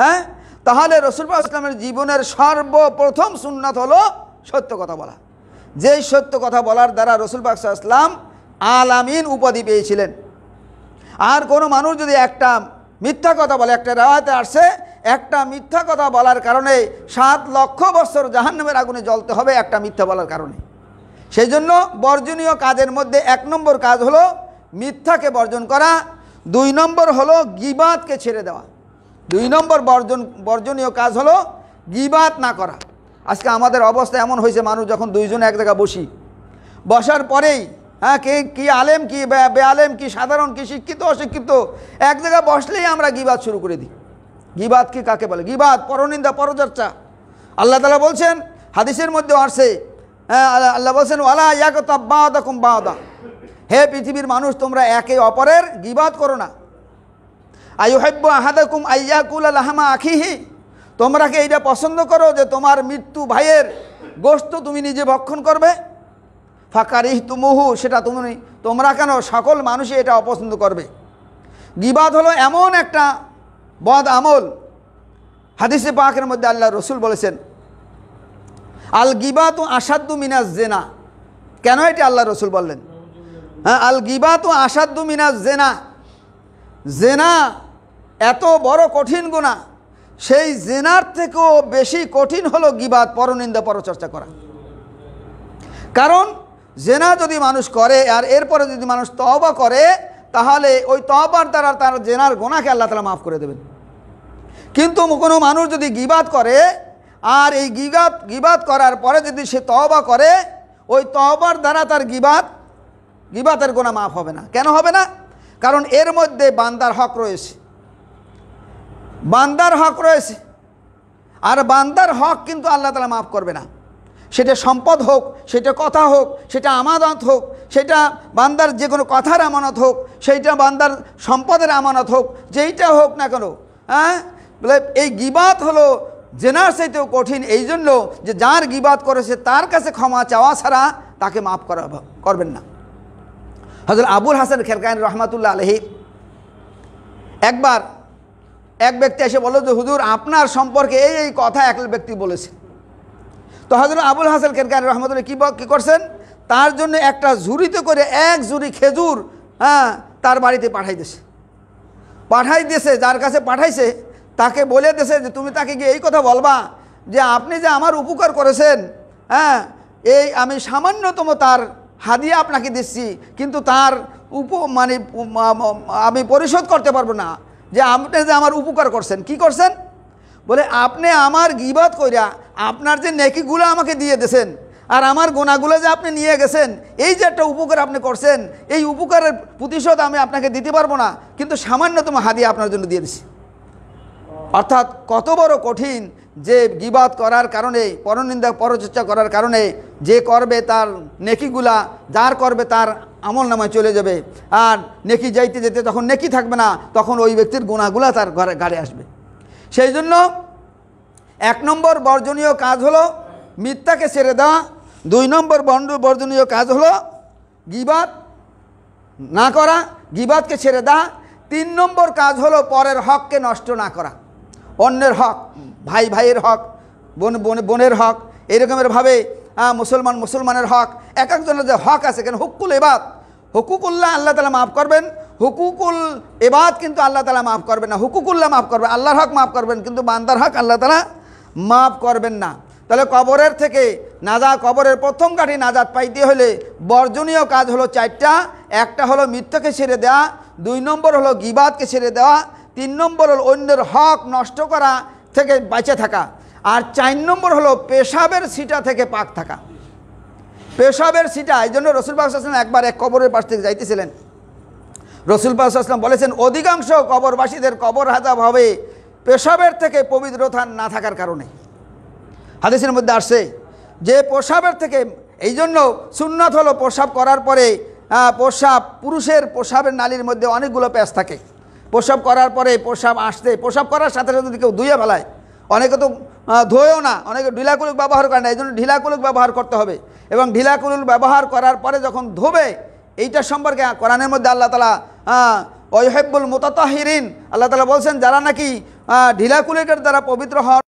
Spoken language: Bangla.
হ্যাঁ তাহলে রসুলপা ইসলামের জীবনের সর্বপ্রথম সুন্নাত হলো সত্য কথা বলা যেই সত্য কথা বলার দ্বারা রসুল পাকসা ইসলাম আলামিন উপাধি পেয়েছিলেন আর কোনো মানুষ যদি একটা মিথ্যা কথা বলে একটা রেওয়াতে আসছে একটা মিথ্যা কথা বলার কারণে সাত লক্ষ বছর জাহান্নামের আগুনে জ্বলতে হবে একটা মিথ্যা বলার কারণে সেই জন্য বর্জনীয় কাজের মধ্যে এক নম্বর কাজ হলো মিথ্যাকে বর্জন করা দুই নম্বর হলো গিবাদকে ছেড়ে দেওয়া দুই নম্বর বর্জন বর্জনীয় কাজ হলো গিবাত না করা আজকে আমাদের অবস্থা এমন হয়েছে মানুষ যখন দুইজন এক জায়গায় বসি বসার পরেই হ্যাঁ কে কী আলেম কী বে আলেম কী সাধারণ কী শিক্ষিত অশিক্ষিত এক জায়গায় বসলেই আমরা গিবাদ শুরু করে দিই গিবাদ কি কাকে বলে গিবাদ পরনিন্দা পরচর্চা আল্লাহ তালা বলছেন হাদিসের মধ্যে হ্যাঁ আল্লাহ বলছেন ওয়ালা ইয়াকতা বাওদা কুম বাওদা হে পৃথিবীর মানুষ তোমরা একে অপরের গিবাদ করো না আয়ুহাব্য আইয়া কুল আলহামা আখিহি তোমরা কি এইটা পছন্দ করো যে তোমার মৃত্যু ভাইয়ের গোস্ত তুমি নিজে ভক্ষণ করবে ফাঁকার ইহতুমুহু সেটা তুমি তোমরা কেন সকল মানুষই এটা অপছন্দ করবে গিবাদ হলো এমন একটা বদ আমল হাদিসে পাকের মধ্যে আল্লাহ রসুল বলেছেন আল গিবা তো আসাদ্দু মিনাজ জেনা কেন এটি আল্লাহ রসুল বললেন হ্যাঁ আল গিবা তো আসাদ্দু মিনাজ জেনা জেনা এত বড় কঠিন গুণা সেই জেনার থেকেও বেশি কঠিন হলো গিবাদ পরনিন্দা পরচর্চা করা কারণ জেনা যদি মানুষ করে আর এরপরে যদি মানুষ তবা করে তাহলে ওই তবার দ্বারা তার জেনার গোনাকে আল্লাহ তালা মাফ করে দেবেন কিন্তু কোনো মানুষ যদি গিবাদ করে আর এই গিবাদ গিবাদ করার পরে যদি সে তবা করে ওই তবার দ্বারা তার গিবাদ গিবাতের গোনা মাফ হবে না কেন হবে না কারণ এর মধ্যে বান্দার হক রয়েছে বান্দার হক রয়েছে আর বান্দার হক কিন্তু আল্লাহ তালা মাফ করবে না সেটা সম্পদ হোক সেটা কথা হোক সেটা আমানত হোক সেটা বান্দার যে কোনো কথার আমানত হোক সেইটা বান্দার সম্পদের আমানত হোক যেইটা হোক না কেন হ্যাঁ বলে এই গিবাত হলো জেনার সেইটাও কঠিন এই জন্য যে যার গিবাত করেছে তার কাছে ক্ষমা চাওয়া ছাড়া তাকে মাফ করা করবেন না হজরত আবুল হাসান খেলকায়ন রহমাতুল্লাহ আলহি একবার এক ব্যক্তি এসে বলল যে হুজুর আপনার সম্পর্কে এই এই কথা এক ব্যক্তি বলেছে তো হজরত আবুল হাসান কেনকানি রহমতুল্লাহ কী কী করছেন তার জন্য একটা ঝুড়িতে করে এক ঝুড়ি খেজুর হ্যাঁ তার বাড়িতে পাঠাই দিয়েছে পাঠাই দিয়েছে যার কাছে পাঠাইছে তাকে বলে দিয়েছে যে তুমি তাকে গিয়ে এই কথা বলবা যে আপনি যে আমার উপকার করেছেন হ্যাঁ এই আমি সামান্যতম তার হাদিয়া আপনাকে দিচ্ছি কিন্তু তার উপ মানে আমি পরিশোধ করতে পারবো না যে আপনি যে আমার উপকার করছেন কি করছেন বলে আপনি আমার গিবাদ কইরা আপনার যে নেকিগুলো আমাকে দিয়ে দেন আর আমার গোনাগুলো যে আপনি নিয়ে গেছেন এই যে একটা উপকার আপনি করছেন এই উপকারের প্রতিশোধ আমি আপনাকে দিতে পারবো না কিন্তু সামান্যতম হাদিয়া আপনার জন্য দিয়ে দিছি অর্থাৎ কত বড় কঠিন যে গিবাদ করার কারণে পরনিন্দা পরচর্চা করার কারণে যে করবে তার নেকিগুলা যার করবে তার আমল নামায় চলে যাবে আর নেকি যাইতে যেতে তখন নেকি থাকবে না তখন ওই ব্যক্তির গুণাগুলা তার ঘরে গাড়ে আসবে সেই জন্য এক নম্বর বর্জনীয় কাজ হলো মিথ্যাকে ছেড়ে দেওয়া দুই নম্বর বর্জনীয় কাজ হলো গিবাদ না করা গিবাদকে ছেড়ে দেওয়া তিন নম্বর কাজ হলো পরের হককে নষ্ট না করা অন্যের হক ভাই ভাইয়ের হক বোন বোনের হক এরকমের ভাবে হ্যাঁ, মুসলমান মুসলমানের হক এক একজনের যে হক আছে কেন হুকুল এবাদ হুকুকুল্লাহ আল্লাহ তালা মাফ করবেন হুকুকুল এবাদ কিন্তু আল্লাহ তালা মাফ করবেন না হুকুকুল্লাহ মাফ করবেন আল্লাহর হক মাফ করবেন কিন্তু বান্দার হক আল্লাহ তালা মাফ করবেন না তাহলে কবরের থেকে নাজা কবরের প্রথম কাঠি নাজাদ পাইতে হলে বর্জনীয় কাজ হলো চারটা একটা হলো মিথ্যাকে ছেড়ে দেওয়া দুই নম্বর হলো গিবাদকে ছেড়ে দেওয়া তিন নম্বর হলো অন্যের হক নষ্ট করা থেকে বেঁচে থাকা আর চার নম্বর হলো পেশাবের সিটা থেকে পাক থাকা পেশাবের সিটা এই জন্য রসুল পাকসাম একবার এক কবরের পাশ থেকে যাইতেছিলেন রসুল পাকসাম বলেছেন অধিকাংশ কবরবাসীদের কবর হাজাব হবে পেশাবের থেকে থান না থাকার কারণে হাদিসের মধ্যে আসছে যে পোশাবের থেকে এই জন্য সুন্নত হলো প্রসাব করার পরে প্রসাব পুরুষের পোশাবের নালীর মধ্যে অনেকগুলো প্যাঁচ থাকে প্রসাব করার পরে প্রসাব আসতে প্রসাব করার সাথে সাথে কেউ ধুয়ে ফেলায় অনেকে তো ধোয়েও না অনেকে ঢিলা কুলুক ব্যবহার করে না এই জন্য ঢিলাকুলুক ব্যবহার করতে হবে এবং ঢিলা ব্যবহার করার পরে যখন ধোবে এইটা সম্পর্কে কোরআনের মধ্যে আল্লাহ তালা ওহেব্বুল মোতাতাহিরিন আল্লাহ তালা বলছেন যারা নাকি ঢিলা দ্বারা পবিত্র হওয়ার